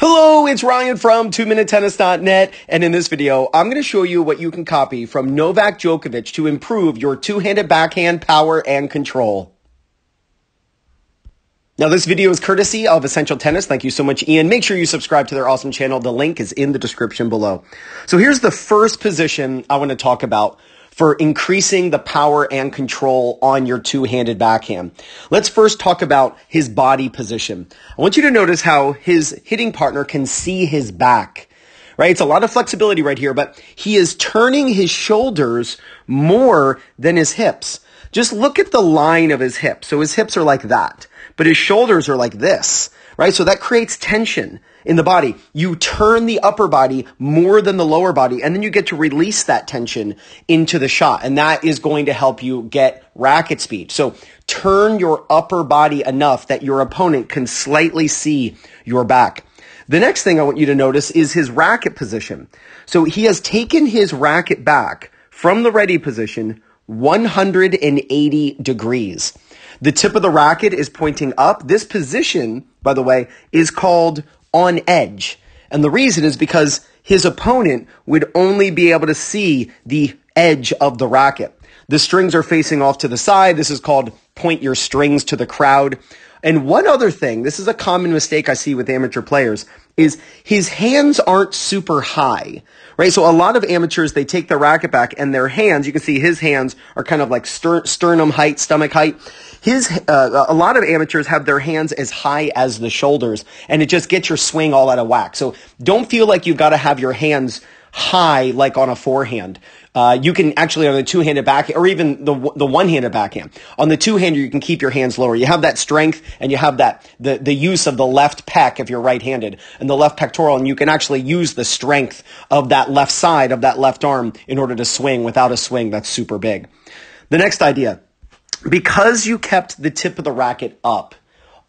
Hello, it's Ryan from 2MinuteTennis.net, and in this video, I'm going to show you what you can copy from Novak Djokovic to improve your two-handed backhand power and control. Now, this video is courtesy of Essential Tennis. Thank you so much, Ian. Make sure you subscribe to their awesome channel. The link is in the description below. So here's the first position I want to talk about, for increasing the power and control on your two-handed backhand. Let's first talk about his body position. I want you to notice how his hitting partner can see his back right? It's a lot of flexibility right here, but he is turning his shoulders more than his hips. Just look at the line of his hips. So his hips are like that, but his shoulders are like this, right? So that creates tension in the body. You turn the upper body more than the lower body, and then you get to release that tension into the shot. And that is going to help you get racket speed. So turn your upper body enough that your opponent can slightly see your back. The next thing I want you to notice is his racket position. So he has taken his racket back from the ready position 180 degrees. The tip of the racket is pointing up. This position, by the way, is called on edge. And the reason is because his opponent would only be able to see the edge of the racket. The strings are facing off to the side. This is called point your strings to the crowd. And one other thing, this is a common mistake I see with amateur players is his hands aren't super high, right? So a lot of amateurs, they take the racket back and their hands, you can see his hands are kind of like ster- sternum height, stomach height. His, uh, a lot of amateurs have their hands as high as the shoulders and it just gets your swing all out of whack. So don't feel like you've got to have your hands high like on a forehand. Uh, you can actually on the two handed back or even the the one handed backhand. On the two hander, you can keep your hands lower. You have that strength and you have that the the use of the left pec if you're right handed and the left pectoral, and you can actually use the strength of that left side of that left arm in order to swing without a swing that's super big. The next idea, because you kept the tip of the racket up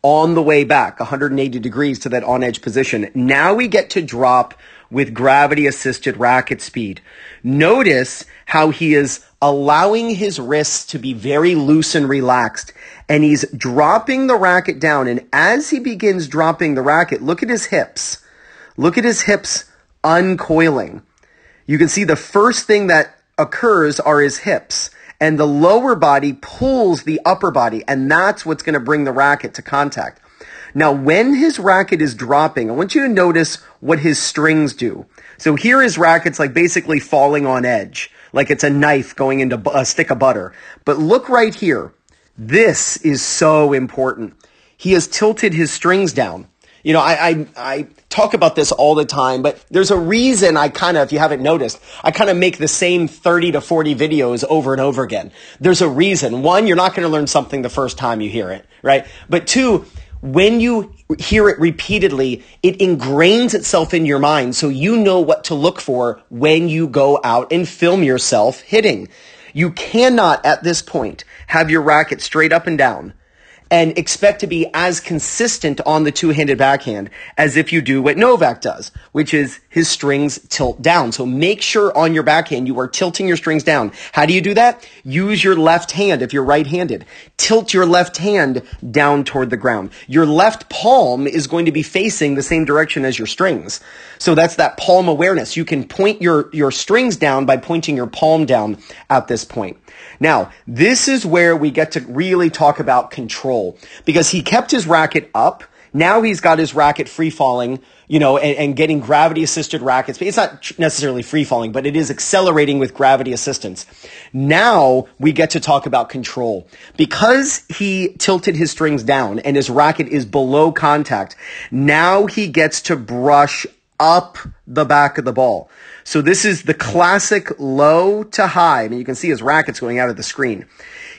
on the way back 180 degrees to that on edge position, now we get to drop with gravity assisted racket speed. Notice how he is allowing his wrists to be very loose and relaxed. And he's dropping the racket down. And as he begins dropping the racket, look at his hips. Look at his hips uncoiling. You can see the first thing that occurs are his hips. And the lower body pulls the upper body. And that's what's going to bring the racket to contact. Now, when his racket is dropping, I want you to notice what his strings do. So here his racket's like basically falling on edge, like it's a knife going into a stick of butter. But look right here. This is so important. He has tilted his strings down. You know, I, I, I, talk about this all the time, but there's a reason I kind of, if you haven't noticed, I kind of make the same 30 to 40 videos over and over again. There's a reason. One, you're not going to learn something the first time you hear it, right? But two, when you hear it repeatedly, it ingrains itself in your mind so you know what to look for when you go out and film yourself hitting. You cannot at this point have your racket straight up and down and expect to be as consistent on the two-handed backhand as if you do what Novak does, which is his strings tilt down. So make sure on your backhand you are tilting your strings down. How do you do that? Use your left hand if you're right-handed. Tilt your left hand down toward the ground. Your left palm is going to be facing the same direction as your strings. So that's that palm awareness. You can point your, your strings down by pointing your palm down at this point. Now, this is where we get to really talk about control because he kept his racket up now he's got his racket free falling, you know, and, and getting gravity assisted rackets. It's not necessarily free falling, but it is accelerating with gravity assistance. Now we get to talk about control. Because he tilted his strings down and his racket is below contact, now he gets to brush up the back of the ball. So this is the classic low to high. I mean, you can see his racket's going out of the screen.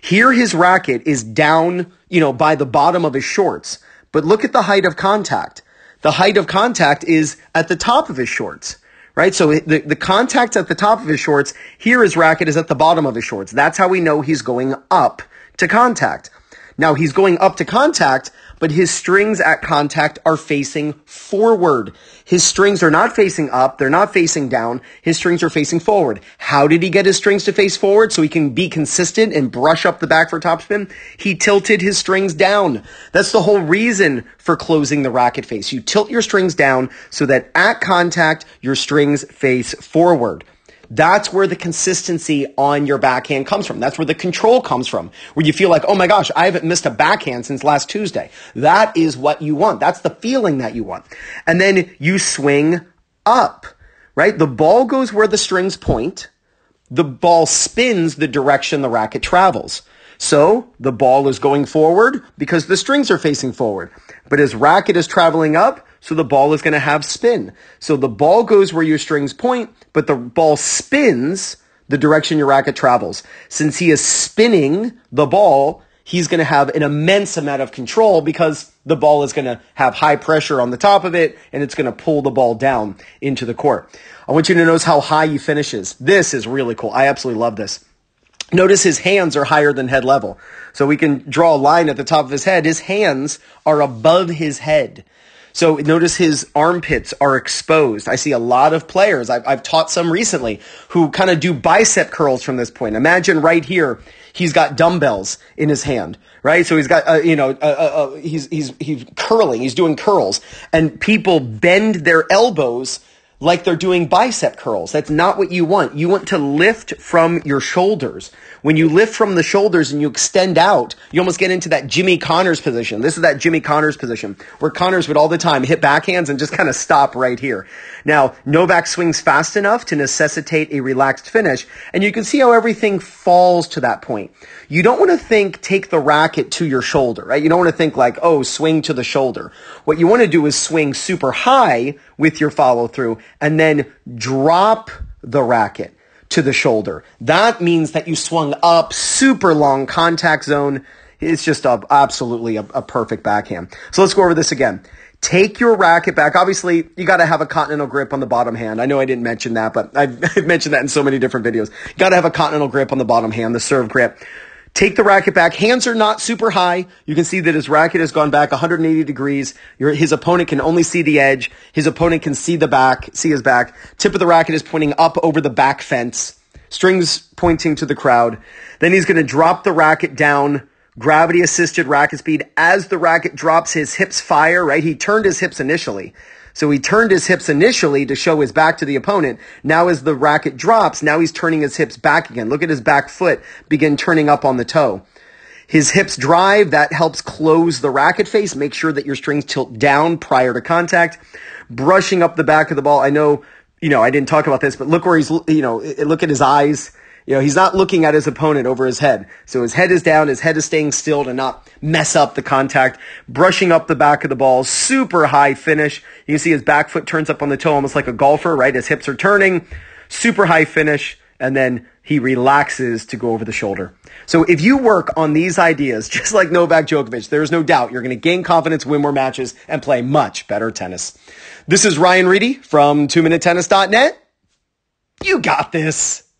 Here, his racket is down, you know, by the bottom of his shorts. But look at the height of contact. The height of contact is at the top of his shorts, right? So the, the contact at the top of his shorts, here his racket is at the bottom of his shorts. That's how we know he's going up to contact. Now he's going up to contact but his strings at contact are facing forward. His strings are not facing up. They're not facing down. His strings are facing forward. How did he get his strings to face forward so he can be consistent and brush up the back for topspin? He tilted his strings down. That's the whole reason for closing the racket face. You tilt your strings down so that at contact, your strings face forward. That's where the consistency on your backhand comes from. That's where the control comes from, where you feel like, oh my gosh, I haven't missed a backhand since last Tuesday. That is what you want. That's the feeling that you want. And then you swing up, right? The ball goes where the strings point. The ball spins the direction the racket travels. So the ball is going forward because the strings are facing forward. But as racket is traveling up, so the ball is going to have spin. So the ball goes where your strings point, but the ball spins the direction your racket travels. Since he is spinning the ball, he's going to have an immense amount of control because the ball is going to have high pressure on the top of it and it's going to pull the ball down into the court. I want you to notice how high he finishes. This is really cool. I absolutely love this. Notice his hands are higher than head level. So we can draw a line at the top of his head. His hands are above his head. So notice his armpits are exposed. I see a lot of players, I've, I've taught some recently, who kind of do bicep curls from this point. Imagine right here, he's got dumbbells in his hand, right? So he's got, uh, you know, uh, uh, uh he's, he's, he's curling, he's doing curls. And people bend their elbows like they're doing bicep curls. That's not what you want. You want to lift from your shoulders. When you lift from the shoulders and you extend out, you almost get into that Jimmy Connors position. This is that Jimmy Connors position where Connors would all the time hit backhands and just kind of stop right here. Now, Novak swings fast enough to necessitate a relaxed finish. And you can see how everything falls to that point. You don't want to think take the racket to your shoulder, right? You don't want to think like, oh, swing to the shoulder. What you want to do is swing super high with your follow through and then drop the racket to the shoulder. That means that you swung up super long contact zone. It's just a, absolutely a, a perfect backhand. So let's go over this again. Take your racket back. Obviously, you got to have a continental grip on the bottom hand. I know I didn't mention that, but I've, I've mentioned that in so many different videos. Got to have a continental grip on the bottom hand, the serve grip. Take the racket back. Hands are not super high. You can see that his racket has gone back 180 degrees. Your, his opponent can only see the edge. His opponent can see the back, see his back. Tip of the racket is pointing up over the back fence. Strings pointing to the crowd. Then he's going to drop the racket down. Gravity assisted racket speed. As the racket drops, his hips fire, right? He turned his hips initially. So he turned his hips initially to show his back to the opponent. Now as the racket drops, now he's turning his hips back again. Look at his back foot begin turning up on the toe. His hips drive, that helps close the racket face. Make sure that your strings tilt down prior to contact. Brushing up the back of the ball. I know, you know, I didn't talk about this, but look where he's, you know, look at his eyes you know, he's not looking at his opponent over his head. So his head is down, his head is staying still to not mess up the contact, brushing up the back of the ball, super high finish. You can see his back foot turns up on the toe almost like a golfer, right? His hips are turning, super high finish, and then he relaxes to go over the shoulder. So if you work on these ideas, just like Novak Djokovic, there is no doubt you're going to gain confidence, win more matches, and play much better tennis. This is Ryan Reedy from 2minutetennis.net. You got this.